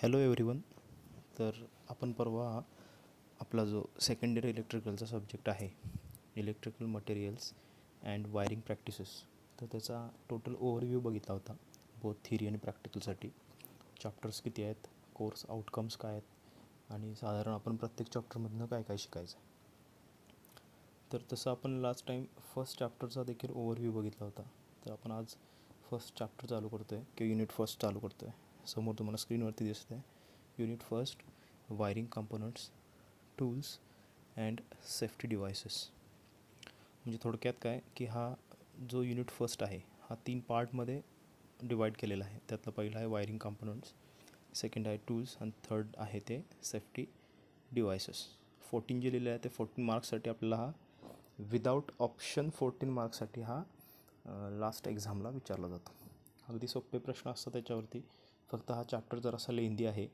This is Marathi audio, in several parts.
हॅलो एव्हरीवन तर आपण परवा आपला जो सेकंड इयर इलेक्ट्रिकलचा सब्जेक्ट आहे electrical materials and wiring practices तर त्याचा टोटल ओव्हरव्ह्यू बघितला होता बोथ थिअरी आणि प्रॅक्टिकलसाठी चॅप्टर्स किती आहेत कोर्स आउटकम्स काय आहेत आणि साधारण आपण प्रत्येक चॅप्टरमधनं काय काय शिकायचं तर तसं आपण लास्ट टाईम फर्स्ट चॅप्टरचा देखील ओव्हरव्ह्यू बघितला होता तर आपण आज फर्स्ट चॅप्टर चालू करतो आहे किंवा युनिट फर्स्ट चालू करतो आहे समोर तुम्हाला स्क्रीनवरती दिसत आहे unit first wiring components tools and safety devices म्हणजे थोडक्यात काय की हा जो युनिट फर्स्ट आहे हा तीन पार्टमध्ये डिवाईड केलेला आहे त्यातलं पहिलं आहे वायरिंग कंपोनंट्स सेकंड आहे टूल्स आणि थर्ड आहे ते सेफ्टी डिवायसेस फोर्टीन जे लिहिलेलं आहे ते फोर्टीन मार्क्ससाठी आपल्याला हा विदाऊट ऑप्शन फोर्टीन मार्क्ससाठी हा लास्ट एक्झामला विचारला जातो अगदी सोपे प्रश्न असतात त्याच्यावरती फक्त हा चॅप्टर जरासा लेंदी आहे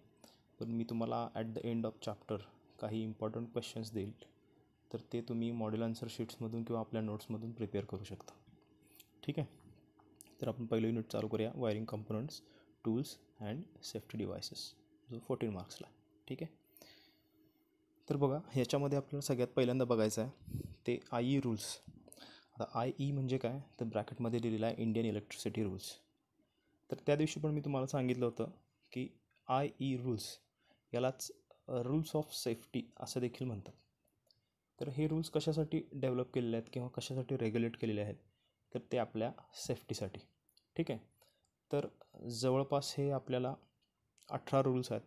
पण मी तुम्हाला at the end of chapter काही इम्पॉर्टंट क्वेश्चन्स देईल तर ते तुम्ही मॉडेल आन्सर शीट्समधून किंवा आपल्या नोट्समधून प्रिपेअर करू शकता ठीक आहे तर आपण पहिलं युनिट चालू करूया wiring components tools and safety devices जो फोर्टीन मार्क्सला ठीक आहे तर बघा ह्याच्यामध्ये आपल्याला सगळ्यात पहिल्यांदा बघायचं आहे ते आय ई रूल्स आता आय ई e म्हणजे काय तर ब्रॅकेटमध्ये लिहिलेला आहे इंडियन इलेक्ट्रिसिटी रूल्स तर त्या दिवशी पण मी तुम्हाला सांगितलं होतं की आय ई रूल्स यालाच रूल्स ऑफ सेफ्टी असं देखील म्हणतात तर हे रूल्स कशासाठी डेव्हलप केलेले आहेत किंवा कशासाठी रेग्युलेट केलेले आहेत तर ते आपल्या सेफ्टीसाठी ठीक आहे तर जवळपास हे आपल्याला अठरा रूल्स आहेत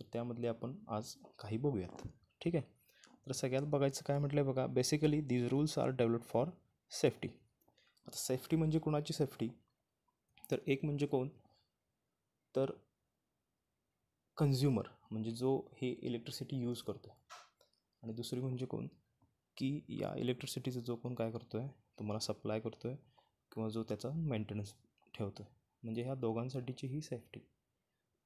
तर त्यामधले आपण आज काही बघूयात ठीक आहे तर सगळ्यात बघायचं काय म्हटलं आहे बघा basically these rules are develop for safety आता सेफ्टी म्हणजे कुणाची सेफ्टी तर एक म्हणजे कोण तर कन्झ्युमर म्हणजे जो हे इलेक्ट्रिसिटी यूज करतो आहे आणि दुसरी म्हणजे कोण की या इलेक्ट्रिसिटीचा जो कोण काय करतो आहे तुम्हाला सप्लाय करतो आहे किंवा जो त्याचा मेंटेनन्स ठेवतो आहे म्हणजे ह्या दोघांसाठीची ही सेफ्टी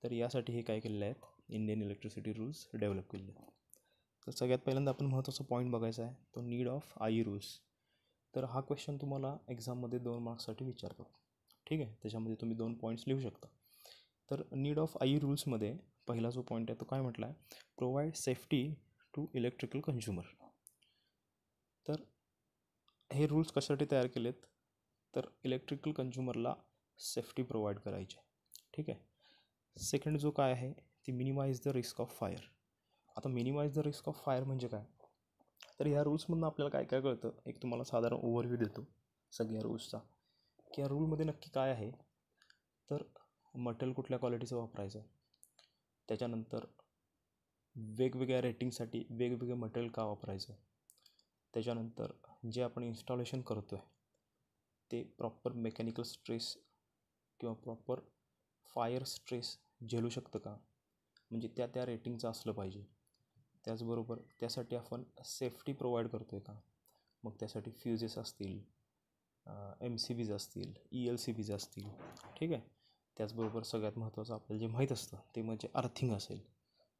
तर यासाठी हे काय केलेले आहेत इंडियन इलेक्ट्रिसिटी रूल्स डेव्हलप केलेले आहेत तर सगळ्यात पहिल्यांदा आपण महत्त्वाचा पॉईंट बघायचा आहे तो नीड ऑफ आई रूल्स तर हा क्वेश्चन तुम्हाला एक्झाममध्ये दोन मार्क्ससाठी विचारतो ठीक आहे त्याच्यामध्ये तुम्ही दोन पॉईंट्स लिहू शकता तर नीड ऑफ आई रूल्समध्ये पहिला जो पॉईंट आहे तो काय म्हटला आहे provide safety to electrical consumer तर हे रूल्स कशासाठी तयार केलेत तर इलेक्ट्रिकल कन्झ्युमरला सेफ्टी प्रोव्हाइड करायची ठीक आहे सेकंड जो काय आहे ती minimise the risk of fire आता minimise the risk of fire म्हणजे काय तर ह्या रूल्समधून आपल्याला काय काय कळतं एक तुम्हाला साधारण ओव्हरव्ह्यू देतो सगळ्या रूल्सचा या रूलमध्ये नक्की काय आहे तर मटेरियल कुठल्या क्वालिटीचं वापरायचं त्याच्यानंतर वेगवेगळ्या रेटिंगसाठी वेगवेगळे मटेरियल का वापरायचं त्याच्यानंतर जे आपण इन्स्टॉलेशन करतो आहे ते प्रॉपर मेकॅनिकल स्ट्रेस किंवा प्रॉपर फायर स्ट्रेस झेलू शकतं का म्हणजे त्या त्या रेटिंगचं असलं पाहिजे त्याचबरोबर त्यासाठी आपण सेफ्टी प्रोव्हाइड करतो आहे का मग त्यासाठी फ्युजेस असतील एम सी बीज असतील ई एल सी बीज असतील ठीक आहे त्याचबरोबर सगळ्यात महत्त्वाचं आपल्याला जे माहीत असतं ते म्हणजे अर्थिंग असेल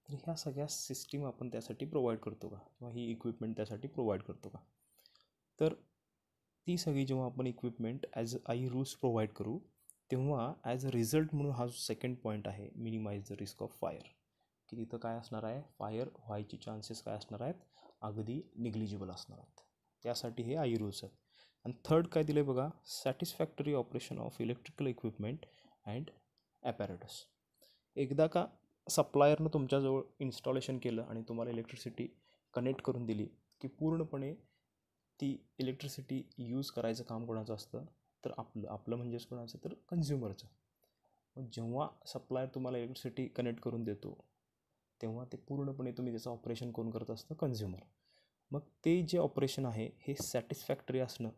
तर ह्या सगळ्या सिस्टीम आपण त्यासाठी प्रोव्हाइड करतो का किंवा ही इक्विपमेंट त्यासाठी प्रोव्हाइड करतो का तर ती सगळी जेव्हा आपण equipment as I rules provide करू तेव्हा ॲज अ रिझल्ट म्हणून हा जो सेकंड पॉईंट आहे minimise the risk of fire की तिथं काय असणार आहे फायर व्हायचे चान्सेस काय असणार आहेत अगदी निग्लिजिबल असणार आहेत त्यासाठी हे आय रूल्स आहेत आणि थर्ड काय दिलं आहे बघा satisfactory operation of electrical equipment and apparatus एकदा का सप्लायरनं तुमच्याजवळ इन्स्टॉलेशन केलं आणि तुम्हाला इलेक्ट्रिसिटी कनेक्ट करून दिली की पूर्णपणे ती इलेक्ट्रिसिटी यूज करायचं काम कोणाचं असतं तर आपलं आपलं म्हणजेच कोणाचं तर कन्झ्युमरचं मग जेव्हा सप्लायर तुम्हाला इलेक्ट्रिसिटी कनेक्ट करून देतो तेव्हा ते पूर्णपणे तुम्ही त्याचं ऑपरेशन कोण करत असतं कन्झ्युमर मग ते जे ऑपरेशन आहे हे सॅटिस्फॅक्टरी असणं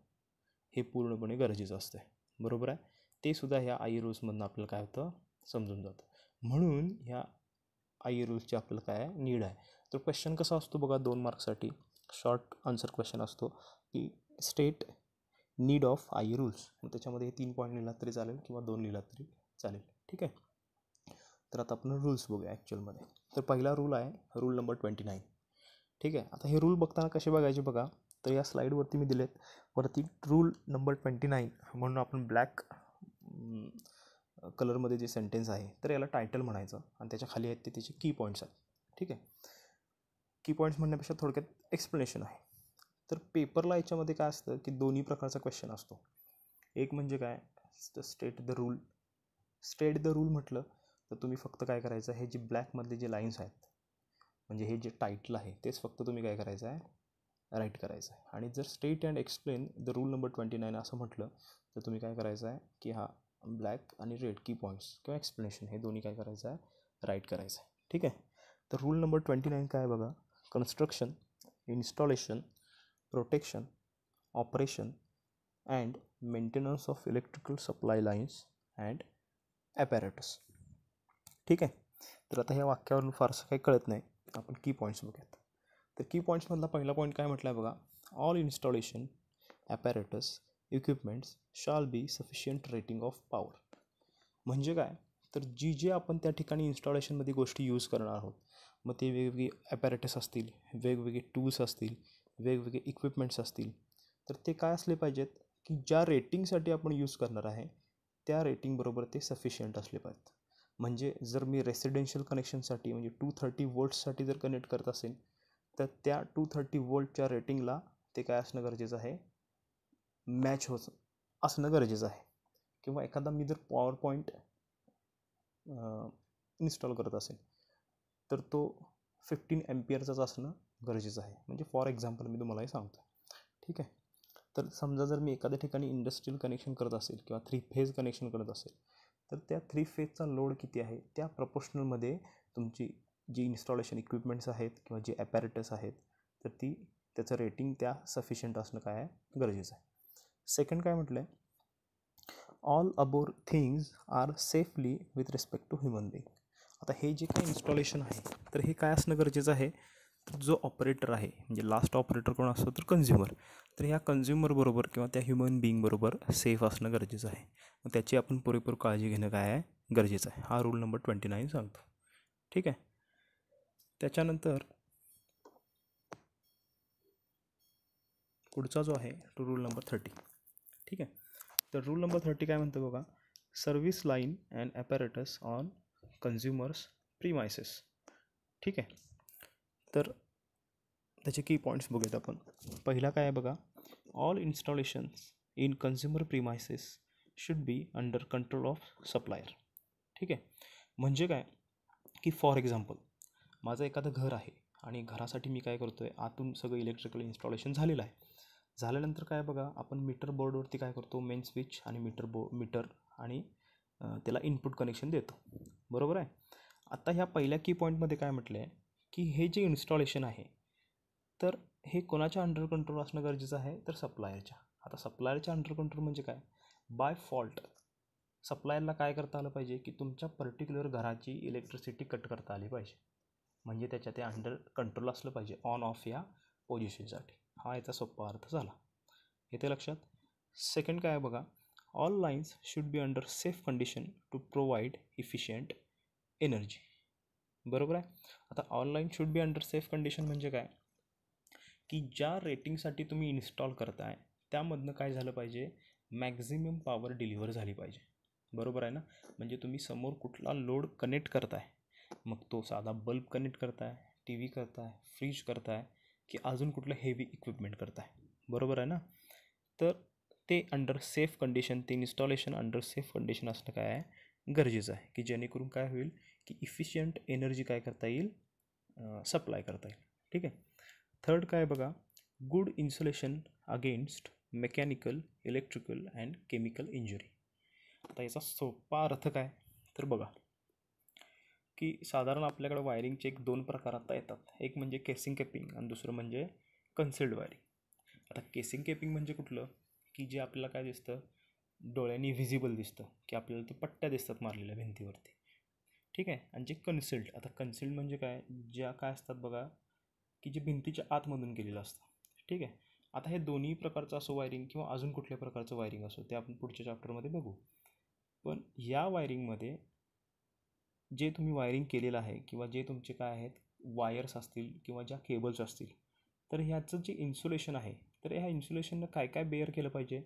हे पूर्णपणे गरजेचं असतं आहे बरोबर आहे ते सुद्धा ह्या आई रूल्समधून आपल्याला काय होतं समजून जातं म्हणून ह्या आई रूल्सची आपल्याला काय नीड आहे तर क्वेश्चन कसा असतो बघा दोन मार्क्ससाठी शॉर्ट आन्सर क्वेश्चन असतो की state need of I rules मग त्याच्यामध्ये हे तीन पॉईंट लिहिलात तरी चालेल किंवा दोन लिहिला तरी चालेल ठीक आहे तर आता आपण रूल्स बघूया ॲक्च्युअलमध्ये तर पहिला रूल आहे रूल नंबर ट्वेंटी नाईन ठीक आहे आता हे रूल बघताना कसे बघायचे बघा तर या स्लाईडवरती मी दिलेत आहेत वरती रूल नंबर ट्वेंटी नाईन म्हणून आपण ब्लॅक कलरमध्ये जे सेंटेन्स आहे तर याला टायटल म्हणायचं आणि त्याच्या खाली आहेत ते त्याचे की पॉईंट्स आहेत ठीक आहे की पॉईंट्स म्हणण्यापेक्षा थोडक्यात एक्सप्लेनेशन आहे तर पेपरला याच्यामध्ये काय असतं की दोन्ही प्रकारचा क्वेश्चन असतो एक म्हणजे काय state the rule state the rule म्हटलं तर तुम्ही फक्त काय करायचं आहे हे जे ब्लॅकमधले जे लाईन्स आहेत म्हणजे हे जे टायटल आहे तेच फक्त तुम्ही काय करायचं आहे राईट करायचं आहे आणि जर state and explain the rule number twenty nine असं म्हटलं तर तुम्ही काय करायचं आहे की हा ब्लॅक आणि रेड की पॉईंट्स किंवा एक्सप्लेनेशन हे दोन्ही काय करायचं आहे राईट करायचं आहे ठीक आहे तर रूल नंबर ट्वेंटी नाईन काय बघा construction installation protection operation and maintenance of electrical supply lines and apparatus ठीक आहे तर आता ह्या वाक्यावरून फारसं काही कळत नाही आपण की पॉईंट्स बघूयात तर की पॉईंट्समधला पहिला पॉईंट काय म्हटलं आहे बघा all installation apparatus equipments shall be sufficient rating of power म्हणजे काय तर जी जे आपण त्या ठिकाणी इन्स्टॉलेशनमध्ये गोष्टी यूज करणार आहोत मग ते वेगवेगळी ॲपॅरेटस असतील वेगवेगळे टूल्स असतील वेगवेगळे इक्विपमेंट्स असतील तर ते काय असले पाहिजेत की ज्या रेटिंगसाठी आपण यूज करणार आहे त्या रेटिंगबरोबर ते सफिशियंट असले पाहिजेत म्हणजे जर मी रेसिडेन्शियल कनेक्शनसाठी म्हणजे टू थर्टी वोल्ट्ससाठी जर कनेक्ट करत असेल तर त्या टू थर्टी वोल्टच्या रेटिंगला ते काय असणं गरजेचं आहे मॅच होत असणं गरजेचं आहे किंवा एखादा मी जर पॉवर पॉईंट इन्स्टॉल करत असेल तर तो फिफ्टीन एम्पियरचाच असणं गरजेचं आहे म्हणजे फॉर एक्झाम्पल मी तुम्हाला हे सांगतो ठीक आहे तर समजा जर मी एखाद्या ठिकाणी इंडस्ट्रीयल कनेक्शन करत असेल किंवा थ्री फेज कनेक्शन करत असेल तर त्या थ्री फेजचा लोड किती आहे त्या प्रपोशनलमध्ये तुमची जी इन्स्टॉलेशन इक्विपमेंट्स आहेत किंवा जे ॲपॅरेटस आहेत तर ती त्याचं रेटिंग त्या सफिशियंट असणं काय आहे गरजेचं आहे सेकंड काय म्हटलं आहे all above things are safely with respect to human being आता हे जे काही इन्स्टॉलेशन आहे तर हे काय असणं गरजेचं आहे जो ऑपरेटर आहे म्हणजे लास्ट ऑपरेटर कोण असतो तर कन्झ्युमर तर ह्या कन्झ्युमरबरोबर किंवा त्या ह्युमन बिईंगबरोबर सेफ असणं गरजेचं आहे मग त्याची आपण पुरेपूर काळजी घेणं काय आहे गरजेचं आहे हा रूल नंबर ट्वेंटी नाईन सांगतो ठीक आहे त्याच्यानंतर पुढचा जो आहे तो रूल नंबर थर्टी ठीक आहे तर रूल नंबर थर्टी काय म्हणतो बघा service line and apparatus on consumers premises ठीक आहे तर त्याचे की पॉईंट्स बघूयात आपण पहिला काय आहे बघा all installations in consumer premises should be under control of supplier ठीक आहे म्हणजे काय की फॉर एक्झाम्पल माझं एखादं घर आहे आणि घरासाठी मी काय करतो आहे आतून सगळं इलेक्ट्रिकल इन्स्टॉलेशन झालेलं आहे झाल्यानंतर काय बघा आपण मीटर बोर्डवरती काय करतो मेन स्विच आणि मीटर बो मीटर आणि त्याला इनपुट कनेक्शन देतो बरोबर आहे आत्ता ह्या पहिल्या की पॉईंटमध्ये काय म्हटलं आहे की हे जे इन्स्टॉलेशन आहे तर हे कोणाच्या अंडर कंट्रोल असणं गरजेचं आहे तर सप्लायरच्या आता सप्लायरच्या अंडर कंट्रोल म्हणजे काय बाय फॉल्ट सप्लायरला काय करता आलं पाहिजे की तुमच्या पर्टिक्युलर घराची इलेक्ट्रिसिटी कट करता आली पाहिजे म्हणजे त्याच्या ते अंडर कंट्रोल असलं पाहिजे ऑन ऑफ या पोझिशनसाठी हा याचा सोपा अर्थ झाला येते लक्षात सेकंड काय आहे बघा all lines should be under safe condition to provide efficient energy बरोबर आहे आता online should be under safe condition म्हणजे काय की ज्या रेटिंगसाठी तुम्ही इन्स्टॉल करताय त्यामधनं काय झालं पाहिजे मॅक्झिमम पॉवर डिलिव्हर झाली पाहिजे बरोबर आहे ना म्हणजे तुम्ही समोर कुठला लोड कनेक्ट करताय मग तो साधा बल्ब कनेक्ट करता है टी व्ही करता है फ्रीज करता है की अजून कुठलं हेवी इक्विपमेंट करता है बरोबर आहे ना तर ते अंडर सेफ कंडिशन ते इन्स्टॉलेशन अंडर सेफ कंडिशन असणं काय आहे गरजेचं आहे की जेणेकरून काय होईल की इफिशियंट एनर्जी काय करता येईल सप्लाय अं, करता येईल ठीक आहे थर्ड काय बघा good insulation against mechanical electrical and chemical injury आता याचा सोपा अर्थ काय तर बघा की साधारण आपल्याकडं वायरिंगचे एक दोन प्रकार आता येतात एक म्हणजे केसिंग केपिंग आणि दुसरं म्हणजे कन्सिल्ड वायरिंग आता केसिंग केपिंग म्हणजे कुठलं की जे आपल्याला काय दिसतं डोळ्यांनी व्हिजिबल दिसतं की आपल्याला ते पट्ट्या दिसतात मारलेल्या भिंतीवरती ठीक आहे आणि जे कन्सिल्ड आता कन्सिल्ड म्हणजे काय ज्या काय असतात बघा की जे भिंतीच्या आतमधून केलेलं असतं ठीक आहे आता हे दोन्ही प्रकारचं असो वायरिंग किंवा अजून कुठल्या प्रकारचं वायरिंग असो ते आपण पुढच्या चॅप्टरमध्ये बघू पण या वायरिंगमध्ये जे तुम्ही वायरिंग केलेलं आहे किंवा जे तुमचे काय आहेत वायर्स असतील किंवा ज्या केबल्स असतील तर ह्याचं जे इन्सुलेशन आहे तर ह्या इन्सुलेशननं काय काय बेअर केलं पाहिजे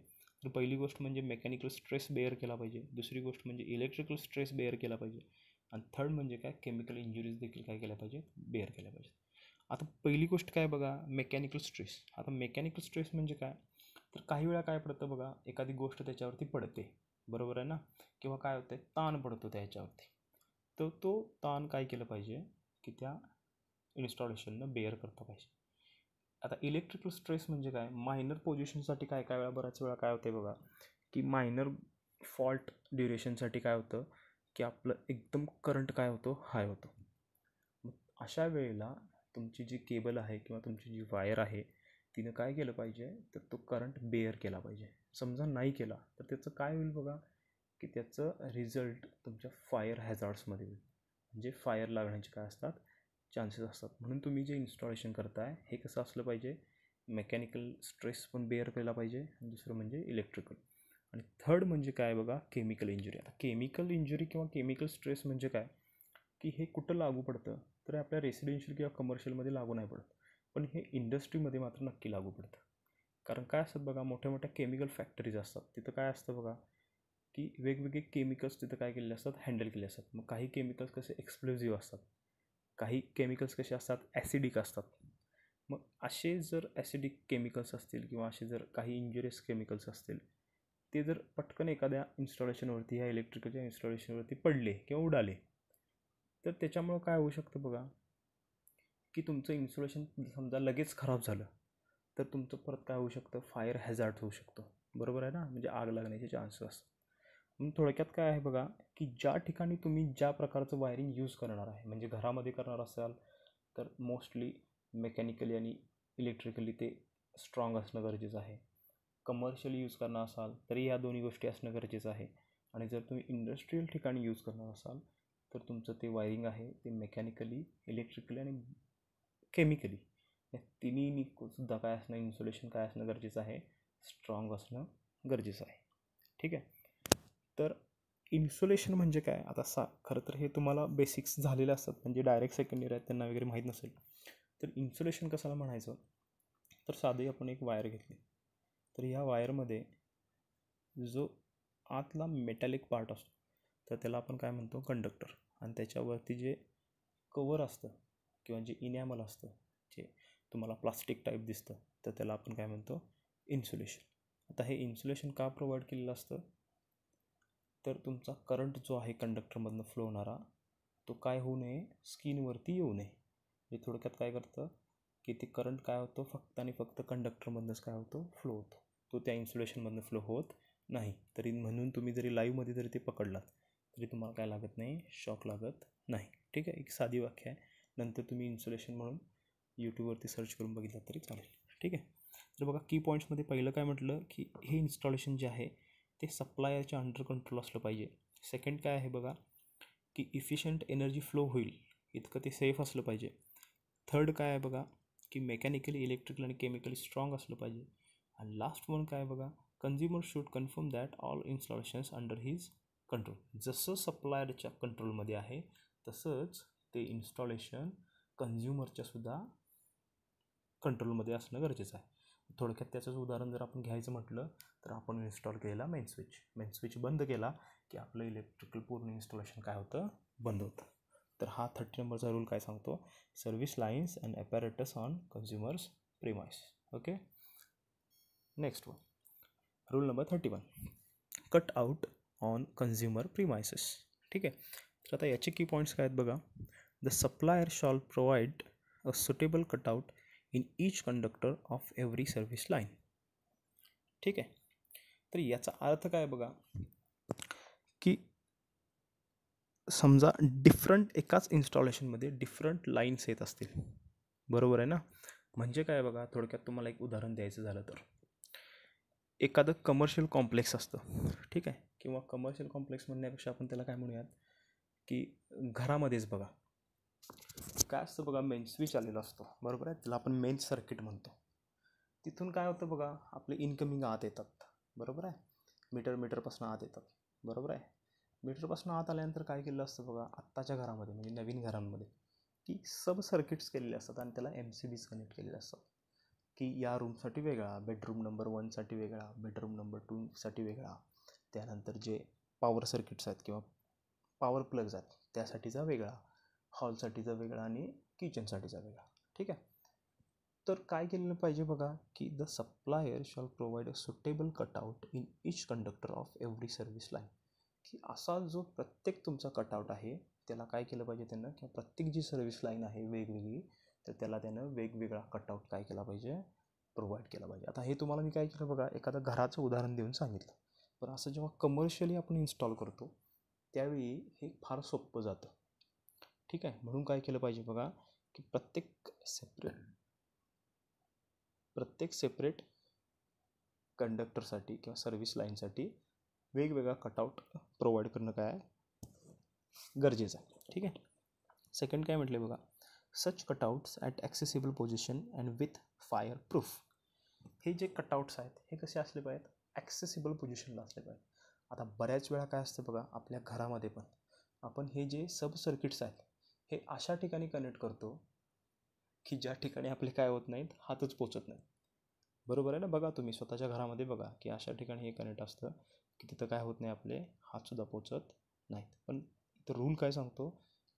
तर पहिली गोष्ट म्हणजे मेकॅनिकल स्ट्रेस बेअर केला पाहिजे दुसरी गोष्ट म्हणजे इलेक्ट्रिकल स्ट्रेस बेअर केला पाहिजे आणि थर्ड म्हणजे काय केमिकल इंजुरीज देखील काय केल्या पाहिजेत बेअर केल्या पाहिजेत आता पहिली गोष्ट काय बघा मेकॅनिकल स्ट्रेस आता मेकॅनिकल स्ट्रेस म्हणजे काय तर काही वेळा काय पडतं बघा एखादी गोष्ट त्याच्यावरती पडते बरोबर आहे ना किंवा काय होतं ताण पडतो त्याच्यावरती तर तो ताण काय केलं पाहिजे की त्या इन्स्टॉलेशननं बेअर करता पाहिजे आता इलेक्ट्रिकल स्ट्रेस म्हणजे काय मायनर पोझिशनसाठी काय काय वेळा बऱ्याच वेळा काय होते बघा की मायनर फॉल्ट ड्युरेशनसाठी काय होतं की आपलं एकदम करंट काय होतो हाय होतो मग अशा वेळेला तुमची जी केबल आहे किंवा तुमची जी वायर आहे तिनं काय केलं पाहिजे तर तो करंट बेअर केला पाहिजे समजा नाही केला तर त्याचं काय होईल बघा की त्याचं रिझल्ट तुमच्या फायर हॅझार्ड्समध्ये होईल म्हणजे फायर लागण्याचे काय असतात चान्सेस असतात म्हणून तुम्ही जे इन्स्टॉलेशन करताय हे कसं असलं पाहिजे मेकॅनिकल स्ट्रेस पण बेअर केला पाहिजे दुसरं म्हणजे इलेक्ट्रिकल आणि थर्ड म्हणजे काय बघा केमिकल इंजुरी आता केमिकल इंजुरी किंवा केमिकल स्ट्रेस म्हणजे काय की हे कुठं लागू पडतं तर आपल्या रेसिडेन्शियल किंवा कमर्शियलमध्ये लागू नाही पडत पण हे इंडस्ट्रीमध्ये मात्र नक्की लागू पडतं कारण काय असतात बघा मोठ्या मोठ्या केमिकल फॅक्टरीज असतात तिथं काय असतं बघा की वेगवेगळे केमिकल्स तिथं काय केलेले असतात हँडल केले असतात मग काही केमिकल्स कसे एक्सप्लोजिव्ह असतात काही केमिकल्स कसे असतात ॲसिडिक असतात मग असे जर ॲसिडिक केमिकल्स असतील किंवा असे जर काही इंजुरियस केमिकल्स असतील ते जर पटकन एखाद्या इन्स्टॉलेशनवरती ह्या इलेक्ट्रिकलच्या इन्स्टॉलेशनवरती पडले किंवा उडाले तर त्याच्यामुळं काय होऊ शकतं बघा की तुमचं इन्स्टॉलेशन समजा लगेच खराब झालं तर तुमचं परत काय होऊ शकतं फायर हॅझार्ड होऊ शकतो बरोबर आहे ना म्हणजे आग लागण्याचे चान्सेस असतात थोडक्यात काय आहे बघा की ज्या ठिकाणी तुम्ही ज्या प्रकारचं वायरिंग यूज करणार आहे म्हणजे घरामध्ये करणार असाल तर मोस्टली मेकॅनिकली आणि इलेक्ट्रिकली ते स्ट्रॉंग असणं गरजेचं आहे कमर्शियली यूज करणार असाल तरी ह्या दोन्ही गोष्टी असणं गरजेचं आहे आणि जर तुम्ही इंडस्ट्रीयल ठिकाणी यूज करणार असाल तर तुमचं ते वायरिंग आहे ते मेकॅनिकली इलेक्ट्रिकली आणि केमिकली या तिन्ही सुद्धा काय असणं इन्सुलेशन काय असणं गरजेचं आहे स्ट्रॉंग असणं गरजेचं आहे ठीक आहे तर इन्सुलेशन म्हणजे काय आता सा खरं तर हे तुम्हाला बेसिक्स झालेले असतात म्हणजे डायरेक्ट सेकंड इयर आहेत त्यांना वगैरे माहीत नसेल तर इन्सुलेशन कशाला म्हणायचं तर साधे आपण एक वायर घेतली तर ह्या वायरमध्ये जो आतला मेटॅलिक पार्ट असतो तर त्याला आपण काय म्हणतो कंडक्टर आणि त्याच्यावरती जे कवर असतं किंवा जे इनॅमल असतं जे तुम्हाला प्लास्टिक टाईप दिसतं तर त्याला आपण काय म्हणतो इन्सुलेशन आता हे इन्सुलेशन का प्रोव्हाइड केलेलं असतं तर तुमचा करंट जो आहे कंडक्टरमधनं फ्लो होणारा तो काय होऊ नये स्किनवरती येऊ नये हे म्हणजे थोडक्यात काय करतं की ते करंट काय होतो फक्त आणि फक्त कंडक्टरमधनंच काय होतो फ्लो होतो तो त्या इन्सुलेशनमधनं फ्लो होत नाही तरी म्हणून तुम्ही जरी लाईव्हमध्ये जरी ते पकडलात तरी तुम्हाला काय लागत नाही शॉक लागत नाही ठीक आहे एक साधी वाक्य आहे नंतर तुम्ही इन्सुलेशन म्हणून यूट्यूबवरती सर्च करून बघितलं तरी चालेल ठीक आहे तर बघा की पॉईंट्समध्ये पहिलं काय म्हटलं की हे इन्स्टॉलेशन जे आहे ते सप्लायरच्या अंडर कंट्रोल असलं पाहिजे सेकंड काय आहे बघा की इफिशियंट एनर्जी फ्लो होईल इतकं ते सेफ असलं पाहिजे थर्ड काय आहे बघा की मेकॅनिकली इलेक्ट्रिकल आणि केमिकली स्ट्रॉंग असलं पाहिजे आणि लास्ट वन काय बघा consumer should confirm that all installations under his control जसं सप्लायरच्या कंट्रोलमध्ये आहे तसंच ते इन्स्टॉलेशन कन्झ्युमरच्यासुद्धा कंट्रोलमध्ये असणं गरजेचं आहे थोडक्यात त्याचंच उदाहरण जर आपण घ्यायचं म्हटलं तर आपण इन्स्टॉल केलेला मेन स्विच मेन स्विच बंद केला की आपलं इलेक्ट्रिकल पूर्ण इन्स्टॉलेशन काय होतं बंद होतं तर हा थर्टी नंबरचा रूल काय सांगतो service lines and apparatus on consumers premise okay next one rule number thirty one cut out on consumer premises ठीक आहे तर आता याचे की पॉईंट्स काय आहेत बघा the supplier shall provide a suitable cutout in each conductor of every service line ठीक आहे तर याचा अर्थ काय बघा की समजा डिफरंट एकाच इन्स्टॉलेशनमध्ये डिफरंट लाईन्स येत असतील बरोबर आहे ना म्हणजे काय बघा थोडक्यात तुम्हाला एक उदाहरण द्यायचं झालं तर एखादं कमर्शियल कॉम्प्लेक्स असतं ठीक आहे किंवा कमर्शियल कॉम्प्लेक्स म्हणण्यापेक्षा आपण त्याला काय म्हणूयात की घरामध्येच बघा काय असतं बघा मेन स्विच आलेला असतो बरोबर आहे त्याला आपण मेन सर्किट म्हणतो तिथून काय होतं बघा आपले इनकमिंग आत येतात बरोबर आहे मीटर मीटरपासून आत येतात बरोबर आहे मीटरपासून आत आल्यानंतर काय केलं असतं बघा आत्ताच्या घरामध्ये म्हणजे नवीन घरांमध्ये की सब सर्किट्स केलेले असतात आणि त्याला एम सी बीज कनेक्ट केलेले असतात की या रूमसाठी वेगळा बेडरूम नंबर वनसाठी वेगळा बेडरूम नंबर टूसाठी वेगळा त्यानंतर जे पॉवर सर्किट्स आहेत किंवा पॉवर प्लग्स आहेत त्यासाठीचा वेगळा हॉलसाठीचा वेगळा आणि किचनसाठीचा वेगळा ठीक आहे तर काय केलेलं पाहिजे बघा की the supplier shall provide a suitable cutout in each conductor of every service line की असा जो प्रत्येक तुमचा कटआउट आहे त्याला काय केलं पाहिजे त्यांना किंवा प्रत्येक जी सर्व्हिस लाईन आहे वेगवेगळी तर त्याला त्यानं वेगवेगळा कटआउट काय केला पाहिजे प्रोव्हाइड केला पाहिजे आता हे तुम्हाला मी काय केलं बघा एखादं घराचं उदाहरण देऊन सांगितलं पण असं जेव्हा कमर्शियली आपण इन्स्टॉल करतो त्यावेळी हे फार सोपं जातं ठीक आहे म्हणून काय केलं पाहिजे बघा की प्रत्येक सेपरेट प्रत्येक सेपरेट कंडक्टरसाठी किंवा सर्व्हिस लाईनसाठी वेगवेगळा कटआउट प्रोव्हाइड करणं काय गरजेचं आहे ठीक आहे सेकंड काय म्हटले बघा such cutouts at accessible position and with fire proof हे जे कटआउट्स आहेत हे कसे असले पाहिजेत ॲक्सेसिबल पोझिशनला असले पाहिजेत आता बऱ्याच वेळा काय असतं बघा आपल्या घरामध्ये पण आपण हे जे सब सर्किट्स आहेत हे अशा ठिकाणी कनेक्ट करतो की ज्या ठिकाणी आपले काय होत नाहीत हातच पोचत नाहीत बरोबर आहे ना बघा तुम्ही स्वतःच्या घरामध्ये बघा की अशा ठिकाणी हे कनेक्ट असतं की तिथं काय होत नाही आपले हातसुद्धा पोचत नाहीत पण इथं रूल काय सांगतो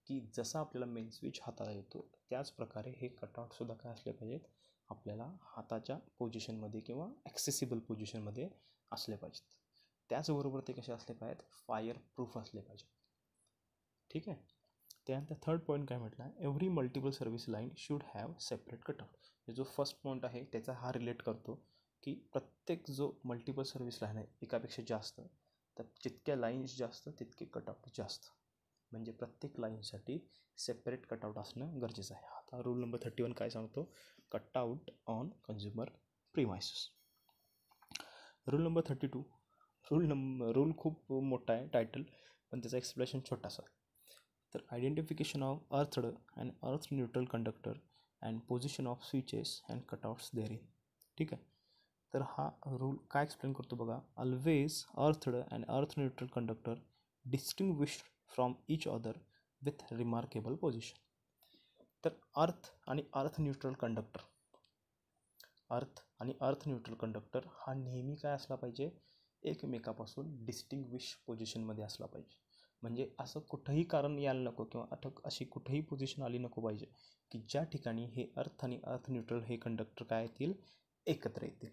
की जसा आपल्याला मेन स्विच हाताला येतो त्याच प्रकारे हे कटआउटसुद्धा काय असले पाहिजेत आपल्याला हाताच्या पोझिशनमध्ये किंवा ॲक्सेसिबल पोझिशनमध्ये असले पाहिजेत त्याचबरोबर ते कसे असले पाहिजेत फायर प्रूफ असले पाहिजेत ठीक आहे त्यानंतर थर्ड पॉईंट काय म्हटला every multiple service line should have separate cutout जो फर्स्ट पॉईंट आहे त्याचा हा रिलेट करतो की प्रत्येक जो मल्टिपल सर्व्हिस लाईन आहे एकापेक्षा जास्त तर जितक्या लाईन्स जास्त तितके कटआउट जास्त म्हणजे प्रत्येक लाईनसाठी सेपरेट कटआउट असणं गरजेचं आहे आता रूल नंबर थर्टी वन काय सांगतो cutout on consumer premises rule number thirty two rule number rule खूप मोठा आहे टायटल पण त्याचा एक्सप्लेशन छोटासा आहे तर identification of earthed and earth neutral conductor and position of switches and offs there ठीक आहे तर हा रूल काय एक्सप्लेन करतो बघा always earthed and earth neutral conductor distinguish from each other with remarkable position तर अर्थ आणि अर्थ न्यूट्रल कंडक्टर अर्थ आणि अर्थ न्यूट्रल कंडक्टर हा नेहमी काय असला पाहिजे एकमेकापासून डिस्टिंग्विश पोझिशनमध्ये असला पाहिजे म्हणजे असं कुठंही कारण यायला नको किंवा अटक अशी कुठंही पोझिशन आली नको पाहिजे की ज्या ठिकाणी हे अर्थ आणि अर्थ न्यूट्रल हे कंडक्टर काय येतील एकत्र येतील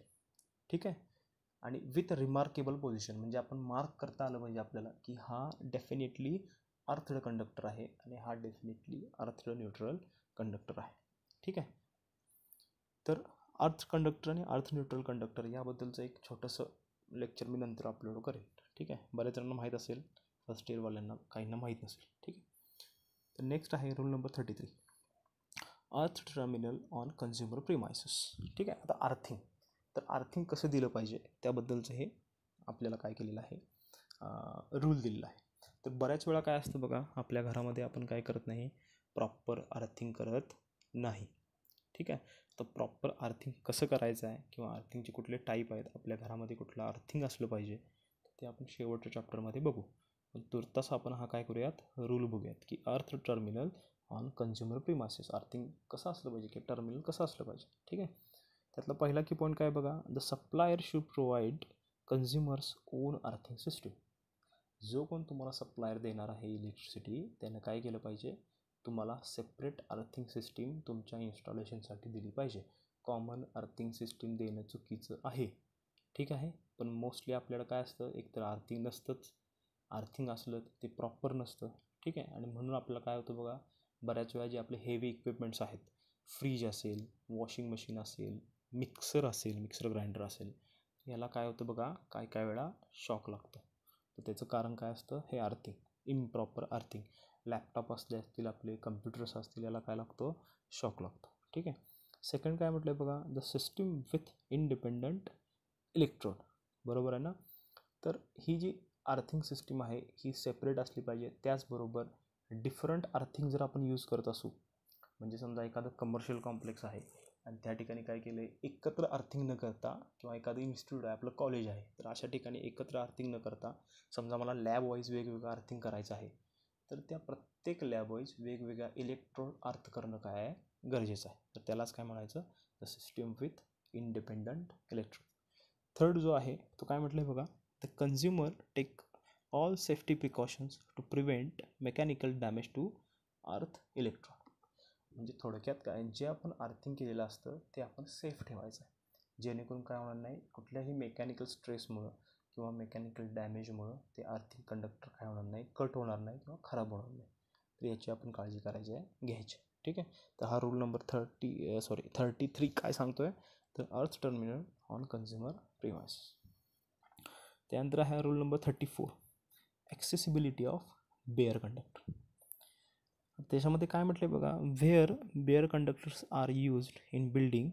ठीक आहे आणि विथ रिमार्केबल पोझिशन म्हणजे आपण मार्क करता आलं पाहिजे आपल्याला की हा डेफिनेटली अर्थड कंडक्टर आहे आणि हा डेफिनेटली अर्थ न्यूट्रल कंडक्टर आहे ठीक आहे तर अर्थ कंडक्टर आणि अर्थ न्यूट्रल कंडक्टर याबद्दलचं एक छोटंसं लेक्चर मी नंतर अपलोड करेन ठीक आहे बऱ्याच जणांना माहीत असेल फर्स्ट इयरवाल्यांना काहींना माहीत नसेल ठीक आहे तर नेक्स्ट आहे rule number thirty three earth terminal on consumer premises ठीक आहे आता अर्थिंग तर आर्थिंग कसं दिलं पाहिजे त्याबद्दलचं हे आपल्याला काय केलेलं आहे रूल दिलेला आहे तर बऱ्याच वेळा काय असतं बघा आपल्या घरामध्ये आपण काय करत नाही प्रॉपर अर्थिंग करत नाही ठीक आहे तर प्रॉपर अर्थिंग कसं करायचं आहे किंवा अर्थिंगचे कुठले टाईप आहेत आपल्या घरामध्ये कुठलं अर्थिंग असलं पाहिजे ते आपण शेवटच्या चॅप्टरमध्ये बघू तुर्तास आपण हा काय करूयात रूल बघूयात की earth terminal on consumer premises earthing कसं असलं पाहिजे की टर्मिनल कसं असलं पाहिजे ठीक आहे त्यातला पहिला की पॉईंट काय बघा the supplier should provide consumers own earthing system जो कोण तुम्हाला सप्लायर देणार आहे इलेक्ट्रिसिटी त्यानं काय केलं पाहिजे तुम्हाला सेपरेट अर्थिंग सिस्टीम तुमच्या इन्स्टॉलेशनसाठी दिली पाहिजे कॉमन अर्थिंग सिस्टीम देणं चुकीचं आहे ठीक आहे पण मोस्टली आपल्याला काय असतं एकतर अर्थिंग नसतंच अर्थिंग असलं ते प्रॉपर नसतं ठीक आहे आणि म्हणून आपलं काय होतं बघा बऱ्याच वेळा जे आपले हेवी इक्विपमेंट्स आहेत फ्रीज असेल वॉशिंग मशीन असेल मिक्सर असेल मिक्सर ग्राइंडर असेल याला काय होतं बघा काय काय वेळा शॉक लागतं तर त्याचं कारण काय असतं हे अर्थिंग इम्प्रॉपर अर्थिंग लॅपटॉप असले असतील आपले कम्प्युटर्स असतील याला काय लागतो शॉक लागतो ठीक आहे सेकंड काय म्हटलं आहे बघा the system with independent electron बरोबर आहे ना तर ही जी अर्थिंग सिस्टीम आहे ही सेपरेट असली पाहिजे त्याचबरोबर डिफरंट अर्थिंग जर आपण यूज करत असू म्हणजे समजा एखादं कमर्शियल कॉम्प्लेक्स आहे आणि त्या ठिकाणी काय केलं आहे एकत्र अर्थिंग न करता किंवा एखादं इन्स्टिट्यूट आहे आपलं कॉलेज आहे तर अशा ठिकाणी एकत्र अर्थिंग न करता समजा मला लॅब वाईज वेगवेगळं अर्थिंग करायचं आहे तर त्या प्रत्येक लॅब वाईज वेगवेगळ्या इलेक्ट्रॉन अर्थ करणं काय आहे गरजेचं आहे तर त्यालाच काय म्हणायचं the system with independent electron third जो आहे तो काय म्हटलं आहे बघा the consumer take all safety precautions to prevent mechanical damage to earth electron म्हणजे थोडक्यात काय जे आपण अर्थिंग केलेलं असतं ते आपण सेफ ठेवायचं आहे जेणेकरून काय होणार नाही कुठल्याही मेकॅनिकल स्ट्रेसमुळं किंवा मेकॅनिकल डॅमेजमुळं ते अर्थिंग कंडक्टर काय होणार नाही कट होणार नाही किंवा खराब होणार नाही तर याची आपण काळजी करायची आहे घ्यायची ठीक आहे तर हा rule number thirty sorry thirty three काय सांगतो आहे तर अर्थ टर्मिनल ऑन कन्झ्युमर प्रिव्हाइस त्यानंतर आहे rule number thirty four accessibility of bare conductor त्याच्यामध्ये काय म्हटलं आहे बघा where bare conductors are used in building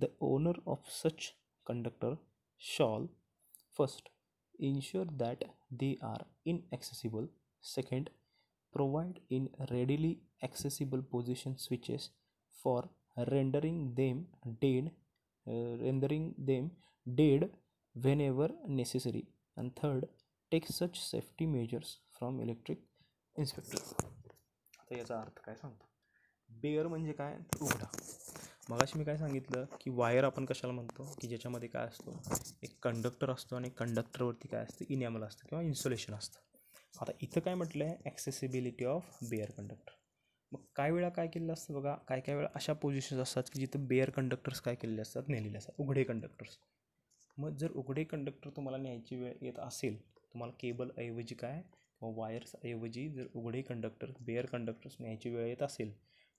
the owner of such conductor shall first ensure that they are inaccessible second provide in readily accessible position switches for rendering them dead rendering them dead whenever necessary and third take such safety measures from electric inspector आता याचा अर्थ काय सांगतो बेअर म्हणजे काय उघडा मगाशी मी काय सांगितलं की वायर आपण कशाला म्हणतो की ज्याच्यामध्ये काय असतो एक कंडक्टर असतो आणि कंडक्टरवरती काय असतं इनॅमल असतं किंवा इन्सुलेशन असतं आता इथं काय म्हटलं आहे ॲक्सेसिबिलिटी ऑफ बेअर कंडक्टर मग काय वेळा काय केलेलं असतं बघा काय काय वेळा अशा पोझिशन्स असतात की जिथं बेअर कंडक्टर्स काय केलेले असतात नेलेले असतात उघडे कंडक्टर्स मग जर उघडे कंडक्टर तुम्हाला न्यायची वेळ येत असेल तुम्हाला केबलऐवजी काय किंवा ऐवजी जर उघडे कंडक्टर बेअर कंडक्टर्स न्यायची वेळ येत असेल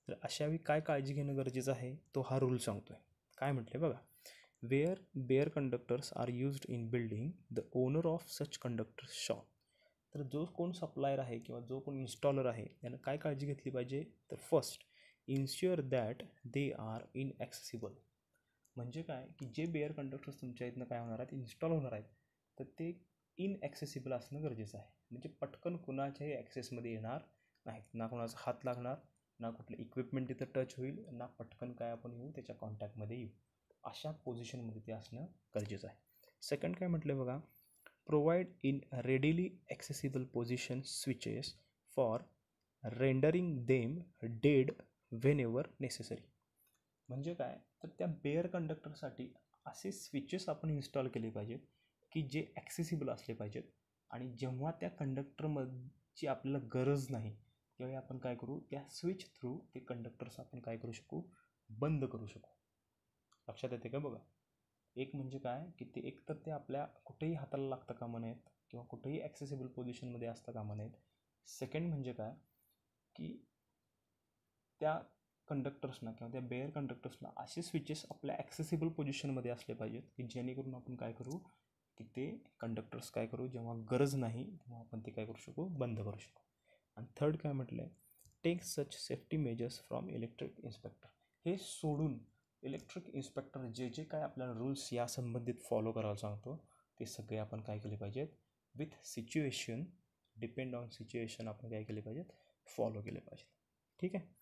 तर अशावेळी काय काळजी घेणं गरजेचं आहे तो हा रूल सांगतो आहे काय म्हटले बघा where bare conductors are used in building the owner of such conductors shall तर जो कोण सप्लायर आहे किंवा जो कोण इन्स्टॉलर आहे यानं काय काळजी घेतली पाहिजे तर first ensure that they are inaccessible म्हणजे काय की जे बेअर कंडक्टर्स तुमच्या इथनं काय होणार आहेत इन्स्टॉल होणार आहेत तर ते इनॲक्सेसिबल असणं गरजेचं आहे म्हणजे पटकन कुणाच्याही ॲक्सेसमध्ये येणार नाही ना कोणाचा हात लागणार ना कुठलं इक्विपमेंट तिथं टच होईल ना पटकन काय आपण येऊ त्याच्या कॉन्टॅक्टमध्ये येऊ अशा पोझिशनमध्ये ते असणं गरजेचं आहे सेकंड काय म्हटलं बघा provide in readily accessible position switches for rendering them dead whenever necessary म्हणजे काय तर त्या बेअर कंडक्टरसाठी असे स्विचेस आपण इन्स्टॉल केले पाहिजेत की जे ॲक्सेसिबल असले पाहिजेत आणि जेव्हा त्या कंडक्टरमधची आपल्याला गरज नाही त्यावेळी आपण काय करू त्या स्विच थ्रू ते कंडक्टर्स आपण काय करू शकू बंद करू शकू लक्षात येते का बघा एक म्हणजे काय की ते एकतर ते आपल्या कुठेही हाताला लागता कामा नयेत किंवा कुठेही ॲक्सेसिबल पोझिशनमध्ये असता कामा नयेत सेकंड म्हणजे काय की त्या कंडक्टर्सना किंवा त्या बेअर कंडक्टर्सना असे स्विचेस आपल्या ॲक्सेसिबल पोझिशनमध्ये असले पाहिजेत की जेणेकरून आपण काय करू की ते कंडक्टर्स काय करू जेव्हा गरज नाही तेव्हा आपण ते काय करू शकू बंद करू शकू आणि थर्ड काय म्हटलं आहे take such safety measures from electric inspector हे सोडून इलेक्ट्रिक इन्स्पेक्टर जे जे काय आपल्याला रूल्स यासंबंधित फॉलो करायला सांगतो ते सगळे आपण काय केले पाहिजेत with situation depend on situation आपण काय केले पाहिजेत फॉलो केले पाहिजेत ठीक आहे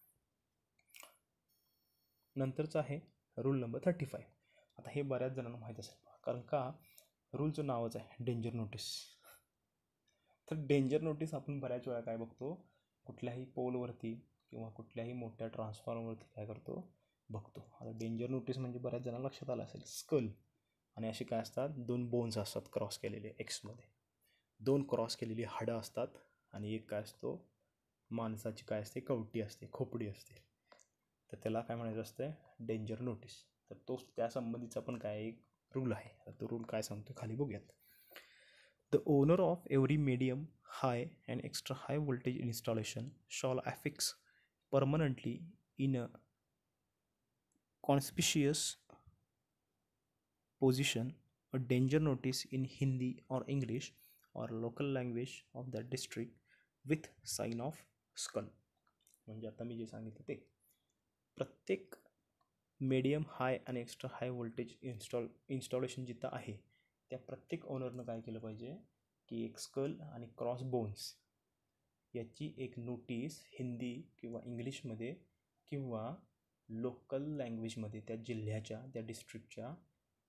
नंतरचं आहे रूल नंबर थर्टी फाय आता हे बऱ्याच जणांना माहीत असेल कारण का रूलचं नावच आहे डेंजर नोटीस तर डेंजर नोटीस आपण बऱ्याच वेळा काय बघतो कुठल्याही पोलवरती किंवा कुठल्याही मोठ्या ट्रान्सफॉर्मरवरती काय करतो बघतो आता डेंजर नोटीस म्हणजे बऱ्याच जणांना लक्षात आलं असेल स्कल आणि असे काय असतात दोन बोन्स असतात क्रॉस केलेले एक्समध्ये दोन क्रॉस केलेली हाडं असतात आणि एक काय असतो माणसाची काय असते कवटी असते खोपडी असते तर त्याला काय म्हणायचं असतं डेंजर नोटीस तर तो त्यासंबंधीचा पण काय एक रूल आहे तो रूल काय सांगतो खाली बघूयात the owner of every medium high and extra high voltage installation shall affix permanently in a conspicuous position a danger notice in Hindi or English or local language of the district with sign of स्कन म्हणजे आता मी जे सांगितलं ते प्रत्येक मीडियम हाय आणि extra high voltage install installation जिथं आहे त्या प्रत्येक ओनरनं काय केलं पाहिजे की एक स्कल आणि क्रॉस बोन्स याची एक नोटीस हिंदी किंवा इंग्लिशमध्ये किंवा लोकल लँग्वेजमध्ये त्या जिल्ह्याच्या त्या डिस्ट्रिक्टच्या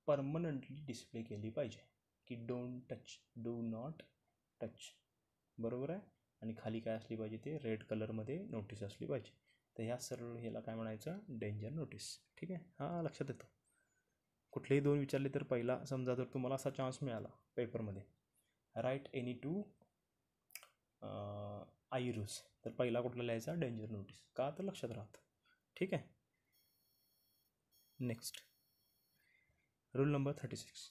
परमनंटली डिस्प्ले केली पाहिजे की don't touch do not touch बरोबर आहे आणि खाली काय असली पाहिजे ते रेड कलरमध्ये नोटीस असली पाहिजे तर ह्या सरळ ह्याला काय म्हणायचं डेंजर नोटीस ठीक आहे हा लक्षात येतं कुठलेही दोन विचारले तर पहिला समजा जर तुम्हाला असा चान्स मिळाला पेपरमध्ये राईट एनी टू आयरूस तर पहिला कुठला लिहायचा डेंजर नोटीस का तर लक्षात राहतं ठीक आहे next rule number thirty six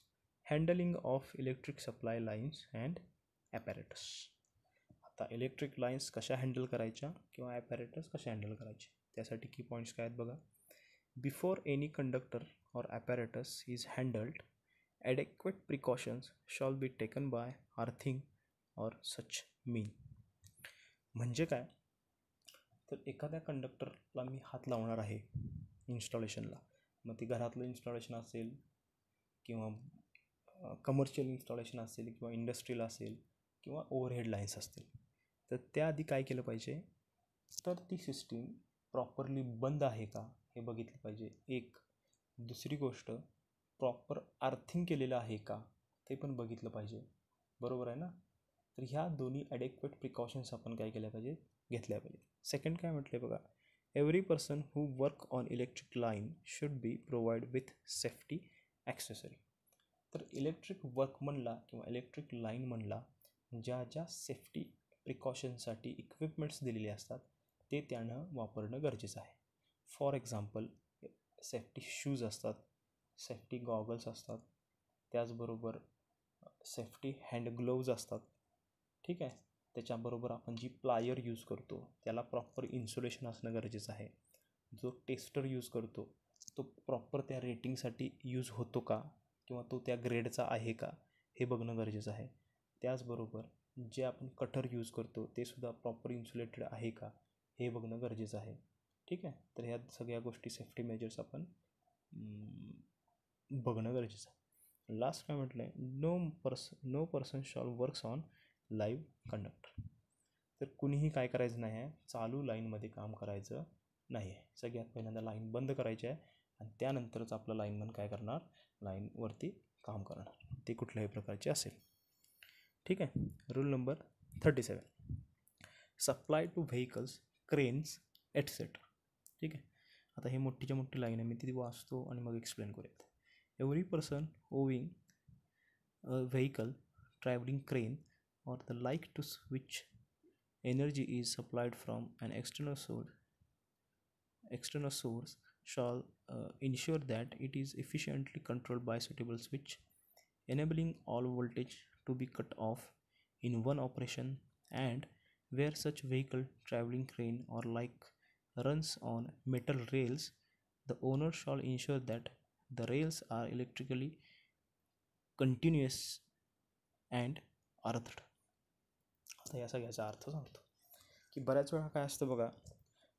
handling of electric supply lines and apparatus आता इलेक्ट्रिक लाईन्स कशा हँडल करायच्या किंवा ॲपॅरेटर्स कशा हँडल करायचे त्यासाठी की पॉईंट्स काय आहेत बघा before any conductor or apparatus is handled adequate precautions shall be taken by earthing or such mean म्हणजे काय तर एखाद्या कंडक्टरला मी हात लावणार आहे इन्स्टॉलेशनला मग ते घरातलं इन्स्टॉलेशन असेल किंवा कमर्शियल इन्स्टॉलेशन असेल किंवा इंडस्ट्रीला असेल किंवा ओव्हरहेड लाईन्स असतील तर त्याआधी काय केलं पाहिजे तर ती सिस्टीम प्रॉपरली बंद आहे का हे बघितलं पाहिजे एक दुसरी गोष्ट प्रॉपर आर्थिंग केलेलं आहे का ते पण बघितलं पाहिजे बरोबर आहे ना तर ह्या दोन्ही ॲडेक्वेट प्रिकॉशन्स आपण काय केल्या पाहिजे घेतल्या पाहिजेत सेकंड काय म्हटले बघा every person who work on electric line should be provide with safety accessory तर इलेक्ट्रिक वर्क म्हणला किंवा इलेक्ट्रिक लाईन म्हणला ज्या ज्या सेफ्टी प्रिकॉशनसाठी इक्विपमेंट्स दिलेले असतात ते त्यानं वापरणं गरजेचं आहे फॉर एक्झाम्पल सेफ्टी शूज असतात सेफ्टी गॉगल्स असतात त्याचबरोबर सेफ्टी हँड ग्लोव्ज असतात ठीक आहे त्याच्याबरोबर आपण जी प्लायर यूज करतो त्याला प्रॉपर इन्सुलेशन असणं गरजेचं आहे जो टेस्टर यूज करतो तो प्रॉपर त्या रेटिंगसाठी यूज होतो का किंवा तो त्या ग्रेडचा आहे का हे बघणं गरजेचं आहे त्याचबरोबर जे आपण कटर यूज करतो ते सुद्धा प्रॉपर इन्सुलेटेड आहे का हे बघणं गरजेचं आहे ठीक आहे तर ह्या सगळ्या गोष्टी सेफ्टी मेजर्स आपण बघणं गरजेचं आहे लास्ट काय म्हटलं आहे नो पर्स no person shall works on live conductor तर कुणीही काय करायचं नाही आहे चालू लाईनमध्ये काम करायचं नाही आहे सगळ्यात पहिल्यांदा लाईन बंद करायची आहे आणि त्यानंतरच आपलं लाईनमन काय करणार लाईनवरती काम करणार ते कुठल्याही प्रकारचे असेल ठीक है rule number thirty seven supply to vehicles cranes etcetera ठीक है आता हे मोटी मोठीच्या मोटी लाइन है मैं तीन वाचतो आणि मग एक्सप्लेन करूयात every person owing a vehicle travelling crane or the like to switch energy is supplied from an external source external source shall ensure that it is efficiently control by suitable switch enabling all voltage to be cut off in one operation and where such vehicle traveling crane or like runs on metal rails the owner shall ensure that the rails are electrically continuous and earthed आता या सगळ्याचा अर्थ सांगतो की बऱ्याच वेळा काय असतं बघा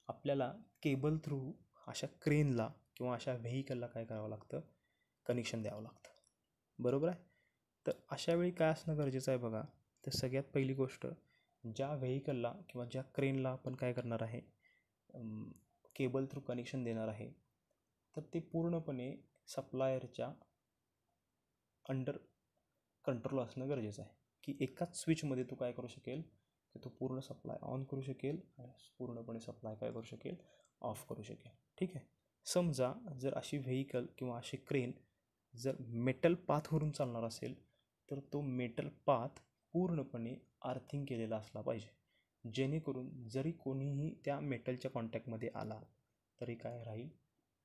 आपल्याला केबल थ्रू अशा क्रेनला किंवा अशा व्हेकलला काय करावं लागतं कनेक्शन द्यावं लागतं बरोबर आहे तर अशा वेळी काय असणं गरजेचं आहे बघा तर सगळ्यात पहिली गोष्ट ज्या व्हेकलला किंवा ज्या क्रेनला आपण काय करणार आहे केबल थ्रू कनेक्शन देणार आहे तर ते पूर्णपणे सप्लायरच्या अंडर कंट्रोल असणं गरजेचं आहे की एकाच स्विचमध्ये तू काय करू शकेल की तो पूर्ण सप्लाय ऑन करू शकेल पूर्णपणे सप्लाय काय करू शकेल ऑफ करू शकेल ठीक आहे समजा जर अशी व्हेईकल किंवा अशी क्रेन जर मेटल पाथवरून चालणार असेल तर तो मेटल पाथ पूर्णपणे आर्थिंग केलेला असला पाहिजे जेणेकरून जरी कोणीही त्या मेटलच्या कॉन्टॅक्टमध्ये आला तरी काय राहील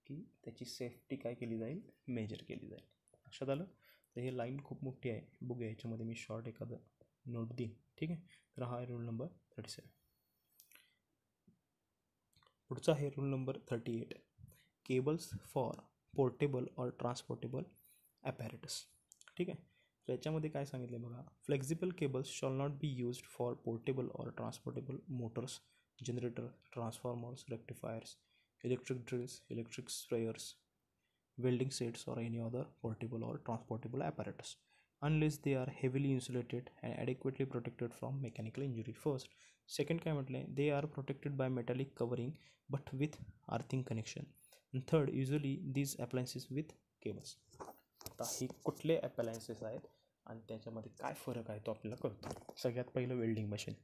की त्याची सेफ्टी काय केली जाईल मेजर केली जाईल लक्षात आलं तर हे लाईन खूप मोठी आहे बघूया याच्यामध्ये मी शॉर्ट एखादं नोट देईन ठीक आहे तर हा आहे रूल नंबर थर्टी सेवन पुढचा आहे rule number thirty eight cables for portable or transportable apparatus ठीक आहे याच्यामध्ये काय सांगितलं आहे बघा flexible cables shall not be used for portable or transportable motors generator transformers rectifiers electric drills electric sprayers welding sets any other portable apparatus unless they are heavily insulated and adequately protected from mechanical injury first second काय म्हटलं they are protected by metallic covering but with earthing connection and third usually these appliances with cables शकता हे कुठले ॲपलायन्सेस आहेत आणि त्याच्यामध्ये काय फरक आहे तो आपल्याला कळतो सगळ्यात पहिलं वेल्डिंग मशीन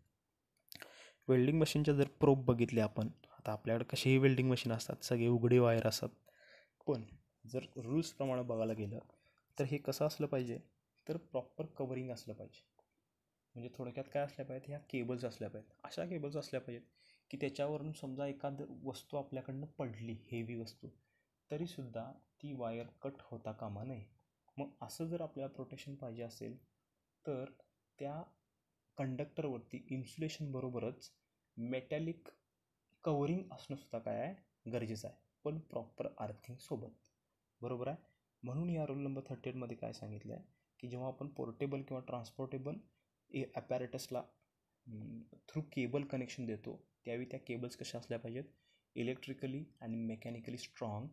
वेल्डिंग मशीनच्या जर प्रोब बघितले आपण आता आपल्याकडे कशीही वेल्डिंग मशीन असतात सगळे उघडे वायर असतात पण जर रूल्सप्रमाणे बघायला गेलं तर हे कसं असलं पाहिजे तर प्रॉपर कवरिंग असलं पाहिजे म्हणजे थोडक्यात काय असल्या पाहिजेत ह्या केबल्स असल्या पाहिजेत अशा केबल्स असल्या पाहिजेत की त्याच्यावरून समजा एखादं वस्तू आपल्याकडनं पडली हेवी वस्तू तरीसुद्धा ती वायर कट होता कामा नये मग असं जर आपल्याला प्रोटेक्शन पाहिजे असेल तर त्या कंडक्टरवरती इन्सुलेशनबरोबरच मेटॅलिक कवरिंग असणंसुद्धा काय आहे गरजेचं आहे पण प्रॉपर अर्थिंगसोबत बरोबर आहे म्हणून या रोल नंबर थर्टी एटमध्ये काय सांगितलं आहे की जेव्हा आपण पोर्टेबल किंवा ट्रान्सपोर्टेबल ए ॲपॅरेटसला थ्रू केबल कनेक्शन देतो त्यावेळी त्या केबल्स कशा असल्या पाहिजेत इलेक्ट्रिकली आणि मेकॅनिकली स्ट्रॉंग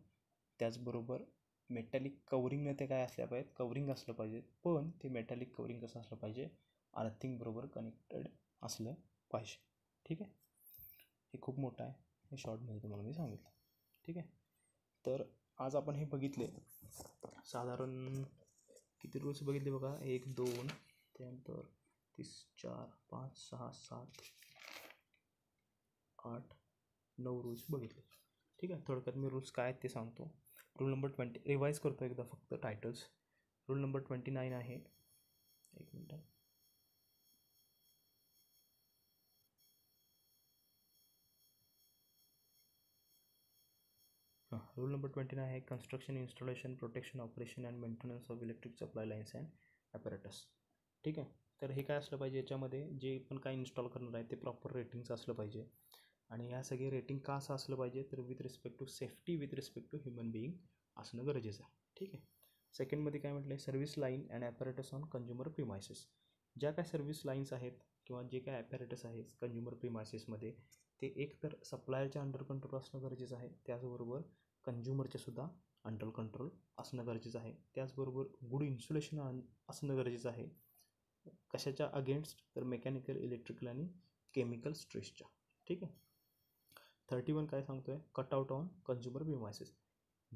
त्याचबरोबर मेटॅलिक कवरिंगनं ते काय असल्या पाहिजे कवरिंग असलं पाहिजे पण ते मेटॅलिक कवरिंग कसं असलं पाहिजे बरोबर कनेक्टेड असलं पाहिजे ठीक आहे हे खूप मोठं आहे हे शॉर्टमध्ये तुम्हाला मी सांगितलं ठीक आहे तर आज आपण हे बघितले साधारण किती रूल्स बघितले बघा एक दोन त्यानंतर तीस चार पाच सहा सात आठ नऊ रूल्स बघितले ठीक आहे थोडक्यात मी रूल्स काय आहेत ते सांगतो रूल नंबर ट्वेंटी रिवाईज करतो एकदा फक्त titles rule number twenty nine आहे एक मिनटं हां रूल नंबर ट्वेंटी नाईन आहे construction installation protection operation and maintenance of electric supply lines and apparatus ठीक आहे तर हे काय असलं पाहिजे याच्यामध्ये जे पण काय इन्स्टॉल करणार आहे ते प्रॉपर रेटिंग्स असलं पाहिजे आणि या सगळे रेटिंग का असं असलं पाहिजे तर with respect to safety with respect to human being असणं गरजेचं आहे ठीक आहे सेकंडमध्ये काय म्हटलं आहे service line and apparatus on consumer premises ज्या काय सर्व्हिस लाईन्स आहेत किंवा जे काय ॲपरेटस आहेत कंझ्युमर प्रिमायसेसमध्ये ते तर सप्लायरच्या अंडर कंट्रोल असणं गरजेचं आहे त्याचबरोबर कंझ्युमरचे सुद्धा अंडर कंट्रोल असणं गरजेचं आहे त्याचबरोबर गुड इन्सुलेशन असणं गरजेचं आहे कशाच्या अगेन्स्ट तर मेकॅनिकल इलेक्ट्रिकल आणि केमिकल स्ट्रेसच्या ठीक आहे थर्टी वन काय सांगतो आहे कटआउट ऑन कन्झ्युमर विमायसेस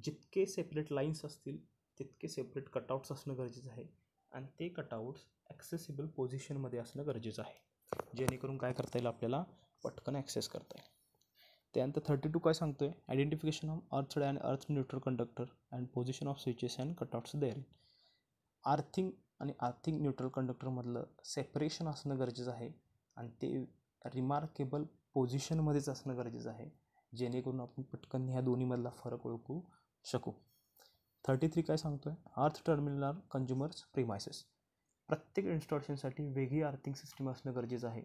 जितके सेपरेट लाईन्स असतील तितके सेपरेट कटआउट्स असणं गरजेचं आहे आणि ते कटआउट्स ॲक्सेसिबल पोझिशनमध्ये असणं गरजेचं आहे जेणेकरून काय करता येईल आपल्याला पटकन ॲक्सेस करता येईल त्यानंतर थर्टी टू काय सांगतो आहे identification of earth and earth neutral conductor and position of switches and cutouts there earthing आणि आर्थिंग न्यूट्रल कंडक्टरमधलं सेपरेशन असणं गरजेचं आहे आणि ते रिमार्केबल पोझिशनमध्येच असणं गरजेचं आहे जेणेकरून आपण पटकन ह्या दोन्हीमधला फरक ओळखू शकू थर्टी थ्री काय सांगतो आहे अर्थ टर्मिनल कंज्युमर्स प्रिमायसेस प्रत्येक इन्स्टॉलेशनसाठी वेगळी अर्थिंग सिस्टीम असणं गरजेचं आहे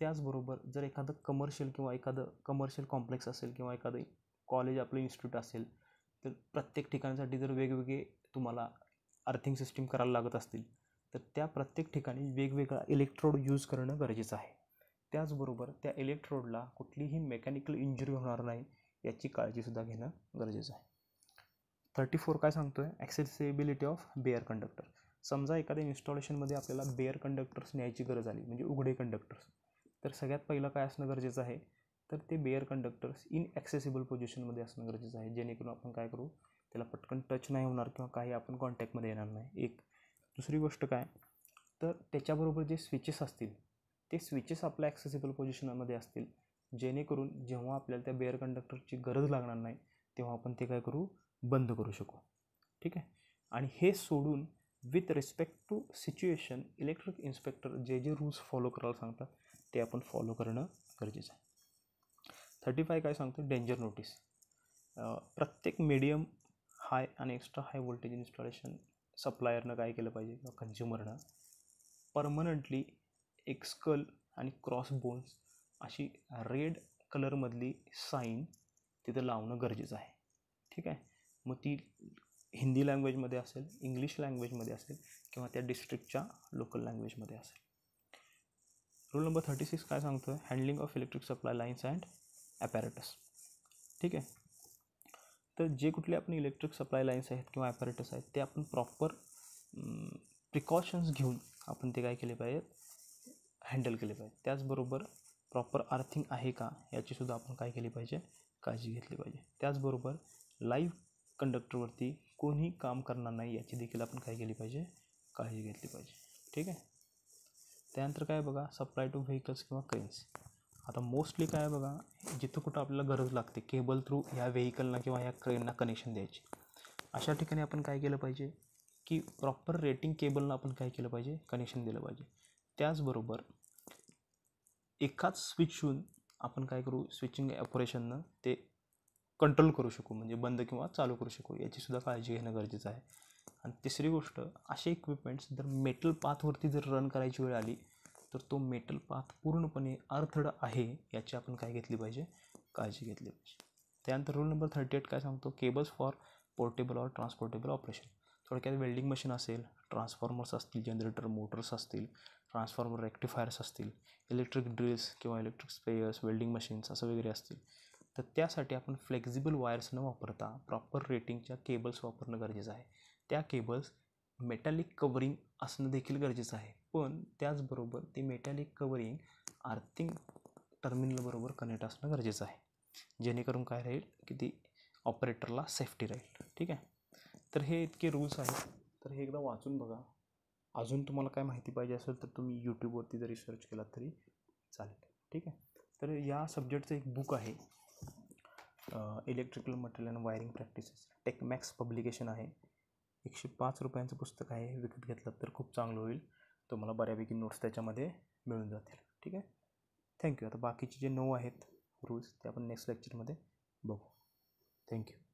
त्याचबरोबर जर एखादं कमर्शियल किंवा एखादं कमर्शियल कॉम्प्लेक्स असेल किंवा एखादं कॉलेज आपलं इन्स्टिट्यूट असेल तर प्रत्येक ठिकाणासाठी जर वेगवेगळे तुम्हाला अर्थिंग सिस्टीम करायला लागत असतील तर त्या प्रत्येक ठिकाणी वेगवेगळा इलेक्ट्रोड यूज करणं गरजेचं आहे त्याचबरोबर त्या इलेक्ट्रोडला कुठलीही मेकॅनिकल इंजुरी होणार नाही याची काळजीसुद्धा घेणं गरजेचं आहे थर्टी फोर काय सांगतो आहे ॲक्सेसिबिलिटी ऑफ बेअर कंडक्टर समजा एखाद्या इन्स्टॉलेशनमध्ये आपल्याला बेअर कंडक्टर्स न्यायची गरज आली म्हणजे उघडे कंडक्टर्स तर सगळ्यात पहिलं काय असणं गरजेचं आहे तर ते बेअर कंडक्टर्स इन ॲक्सेसिबल पोझिशनमध्ये असणं गरजेचं आहे जेणेकरून आपण काय करू त्याला पटकन टच नाही होणार किंवा काही आपण कॉन्टॅक्टमध्ये येणार नाही एक दुसरी गोष्ट काय तर त्याच्याबरोबर जे स्विचेस असतील ते स्विचेस आपल्या ॲक्सेसिबल पोझिशनमध्ये असतील जेणेकरून जेव्हा आपल्याला त्या बेअर कंडक्टरची गरज लागणार नाही तेव्हा आपण ते काय करू बंद करू शकू ठीक आहे आणि हे सोडून with respect to situation electric inspector जे जे रूल्स फॉलो करायला सांगतात ते आपण फॉलो करणं गरजेचं आहे थर्टी फाय काय सांगतो डेंजर नोटीस प्रत्येक मीडियम हाय आणि एक्स्ट्रा हाय व्होल्टेज इन्स्टॉलेशन सप्लायरनं काय केलं पाहिजे किंवा कन्झ्युमरनं परमनंटली एक्सकल आणि क्रॉस बोन्स अशी रेड कलरमधली साईन तिथं लावणं गरजेचं आहे ठीक आहे मग ती हिंदी लँग्वेजमध्ये असेल इंग्लिश लँग्वेजमध्ये असेल किंवा त्या डिस्ट्रिक्टच्या लोकल लँग्वेजमध्ये असेल रूल नंबर थर्टी सिक्स काय सांगतो आहे handling of electric supply lines and apparatus ठीक आहे तर जे कुठले आपण इलेक्ट्रिक सप्लाय लाईन्स आहेत किंवा ॲपॅरेटस आहेत ते आपण प्रॉपर प्रिकॉशन्स घेऊन आपण ते काय केले पाहिजेत हँडल केले पाहिजे त्याचबरोबर प्रॉपर अर्थिंग आहे का याचीसुद्धा आपण काय केली पाहिजे काळजी घेतली पाहिजे त्याचबरोबर लाईव्ह कंडक्टरवरती कोणी काम करणार नाही याची देखील आपण काय केली पाहिजे काळजी घेतली पाहिजे ठीक आहे त्यानंतर काय बघा सप्लाय टू व्हेकल्स किंवा क्रेन्स आता मोस्टली काय बघा जिथं कुठं आपल्याला गरज लागते केबल थ्रू ह्या व्हेकलना किंवा ह्या क्रेनना कनेक्शन द्यायची अशा ठिकाणी आपण काय केलं पाहिजे की प्रॉपर रेटिंग केबलना आपण काय केलं पाहिजे कनेक्शन दिलं पाहिजे त्याचबरोबर एकाच स्विचहून आपण काय करू स्विचिंग ऑपरेशननं ते कंट्रोल करू शकू म्हणजे बंद किंवा चालू करू शकू याचीसुद्धा काळजी घेणं गरजेचं आहे आणि तिसरी गोष्ट असे इक्विपमेंट्स जर मेटल पाथवरती जर रन करायची वेळ आली तर तो मेटल पाथ पूर्णपणे अर्थड आहे याची आपण काय घेतली पाहिजे काळजी घेतली पाहिजे त्यानंतर रूल नंबर थर्टी एट काय सांगतो cables for portable or transportable operation थोडक्यात वेल्डिंग मशीन असेल ट्रान्सफॉर्मर्स असतील जनरेटर मोटर्स असतील ट्रान्सफॉर्मर रेक्टिफायर्स असतील इलेक्ट्रिक ड्रिल्स किंवा इलेक्ट्रिक स्पेयर्स वेल्डिंग मशीन्स असं वगैरे असतील तर त्यासाठी आपण फ्लेक्झिबल वायर्स न वापरता प्रॉपर रेटिंगच्या केबल्स वापरणं गरजेचं आहे त्या केबल्स मेटॅलिक कवरिंग असणं देखील गरजेचं आहे पण त्याचबरोबर ते मेटॅलिक कवरिंग आर्थिंग टर्मिनलबरोबर कनेक्ट असणं गरजेचं आहे जेणेकरून काय राहील की ती ऑपरेटरला सेफ्टी राहील ठीक आहे तर हे इतके रूल्स आहेत तर हे एकदा वाचून बघा अजून तुम्हाला काय माहिती पाहिजे असेल तर तुम्ही यूट्यूबवरती जरी सर्च केलात तरी चालेल ठीक आहे तर या सब्जेक्टचं एक बुक आहे electrical material and wiring practices Techmax publication आहे एकशे पाच रुपयांचं पुस्तक आहे विकत घेतलं तर खूप चांगलं होईल तुम्हाला बऱ्यापैकी नोट्स त्याच्यामध्ये मिळून जातील ठीक आहे थँक्यू आता बाकीचे जे नऊ आहेत रूल्स ते आपण नेक्स्ट लेक्चरमध्ये बघू थँक्यू